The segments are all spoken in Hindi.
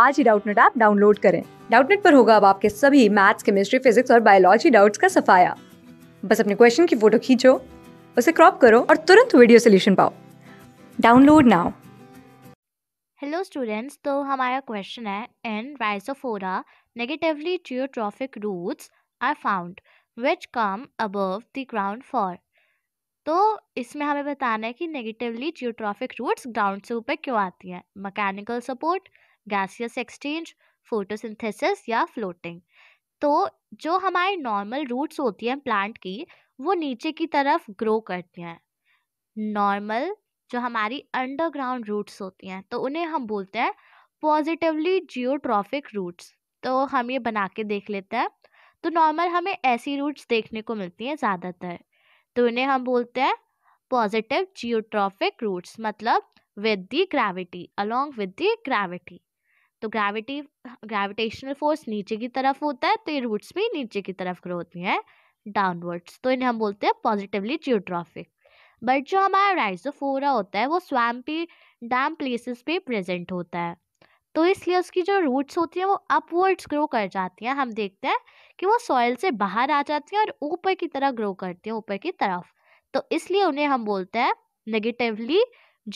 आज ही डाउटनेट ऐप डाउनलोड करें डाउटनेट पर होगा अब आपके सभी मैथ्स केमिस्ट्री फिजिक्स और बायोलॉजी डाउट्स का सफाया बस अपने क्वेश्चन की फोटो खींचो उसे क्रॉप करो और तुरंत वीडियो सोल्यूशन पाओ डाउनलोड नाउ हेलो स्टूडेंट्स तो हमारा क्वेश्चन है in Rhizophora negatively geotropic roots are found which come above the ground for तो इसमें हमें बताना है कि नेगेटिवली जियोट्रॉफिक रूट्स ग्राउंड से ऊपर क्यों आती हैं mechanical support gaseous exchange photosynthesis या फ्लोटिंग तो जो हमारे नॉर्मल रूट्स होती हैं प्लांट की वो नीचे की तरफ ग्रो करती हैं नॉर्मल जो हमारी अंडरग्राउंड रूट्स होती हैं तो उन्हें हम बोलते हैं पॉजिटिवली जियोट्रॉफिक रूट्स तो हम ये बना के देख लेते हैं तो नॉर्मल हमें ऐसी रूट्स देखने को मिलती हैं ज़्यादातर तो इन्हें हम बोलते हैं पॉजिटिव जियोट्रॉफिक रूट्स मतलब with the gravity along with the gravity तो ग्रेविटी ग्रेविटेशनल फोर्स नीचे की तरफ होता है तो ये रूट्स भी नीचे की तरफ ग्रो होती हैं डाउनवर्ड्स तो इन्हें हम बोलते हैं पॉजिटिवली जियोट्रॉफिक बट जो हमारा राइजोफोरा होता है वो स्वैम्पी डैम प्लेसेस पे प्रेजेंट होता है तो इसलिए उसकी जो रूट्स होती हैं वो अपवर्ड्स ग्रो कर जाती हैं हम देखते हैं कि वो सॉइल से बाहर आ जाती हैं और ऊपर की तरह ग्रो करती हैं ऊपर की तरफ तो इसलिए उन्हें हम बोलते हैं नेगेटिवली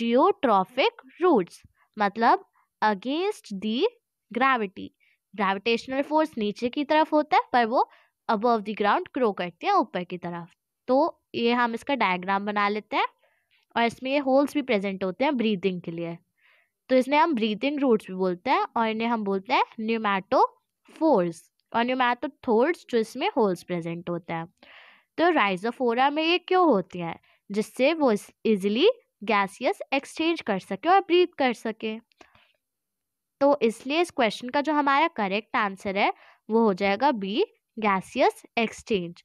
जियोट्रॉफिक रूट्स मतलब against the gravity gravitational force नीचे की तरफ होता है पर वो अबव द ग्राउंड ग्रो करते हैं ऊपर की तरफ तो ये हम इसका डायग्राम बना लेते हैं और इसमें ये होल्स भी प्रेजेंट होते हैं ब्रीदिंग के लिए तो इसमें हम ब्रीदिंग रूट्स भी बोलते हैं और इन्हें हम बोलते हैं न्यूमैटो फोर्स और न्यूमैटो थोर्स जो इसमें होल्स प्रेजेंट होते हैं तो राइजोफोरा में ये क्यों होती है जिससे वो इजिली गैसियस एक्सचेंज कर सके और ब्रीथ कर सके तो इसलिए इस क्वेश्चन का जो हमारा करेक्ट आंसर है वो हो जाएगा B gaseous exchange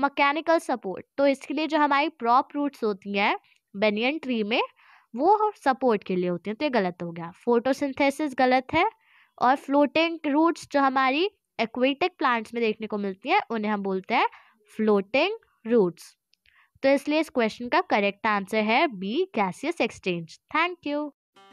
mechanical support तो इसके लिए जो हमारी प्रॉप रूट्स होती हैं बेनियन ट्री में वो सपोर्ट के लिए होती हैं तो ये गलत हो गया फोटोसिंथेसिस गलत है और फ्लोटिंग रूट्स जो हमारी एक्वेटिक प्लांट्स में देखने को मिलती हैं उन्हें हम बोलते हैं फ्लोटिंग रूट्स तो इसलिए इस क्वेश्चन का करेक्ट आंसर है B gaseous exchange thank you